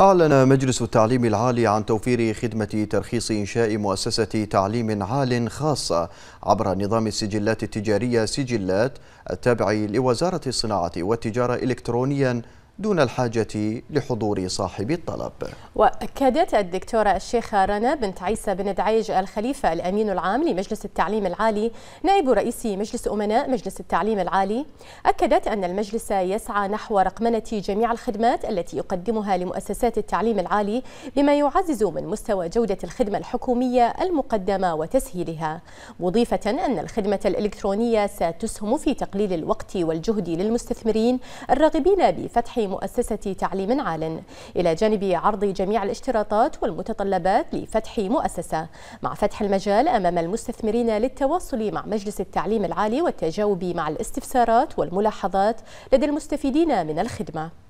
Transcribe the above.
أعلن مجلس التعليم العالي عن توفير خدمة ترخيص إنشاء مؤسسة تعليم عال خاصة عبر نظام السجلات التجارية سجلات التابع لوزارة الصناعة والتجارة إلكترونياً دون الحاجة لحضور صاحب الطلب وأكدت الدكتورة الشيخة رنا بنت عيسى بن دعيج الخليفة الأمين العام لمجلس التعليم العالي نائب رئيس مجلس أمناء مجلس التعليم العالي أكدت أن المجلس يسعى نحو رقمنة جميع الخدمات التي يقدمها لمؤسسات التعليم العالي بما يعزز من مستوى جودة الخدمة الحكومية المقدمة وتسهيلها مضيفة أن الخدمة الإلكترونية ستسهم في تقليل الوقت والجهد للمستثمرين الراغبين بفتح مؤسسة تعليم عال إلى جانب عرض جميع الاشتراطات والمتطلبات لفتح مؤسسة مع فتح المجال أمام المستثمرين للتواصل مع مجلس التعليم العالي والتجاوب مع الاستفسارات والملاحظات لدى المستفيدين من الخدمة